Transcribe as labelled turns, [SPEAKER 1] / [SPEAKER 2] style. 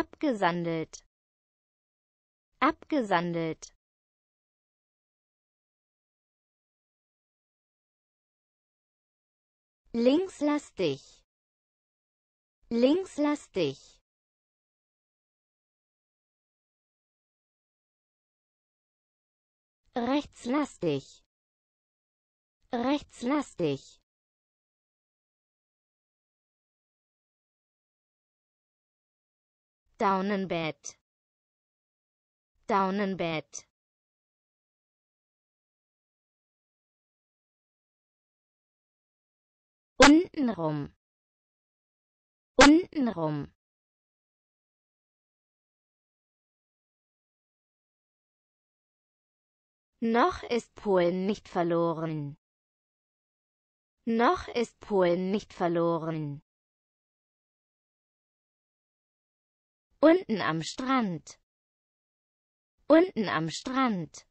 [SPEAKER 1] abgesandelt abgesandelt linkslastig linkslastig rechtslastig rechtslastig Daunenbett Daunenbett untenrum untenrum Noch ist Polen nicht verloren. Noch ist Polen nicht verloren. Unten am Strand. Unten am Strand.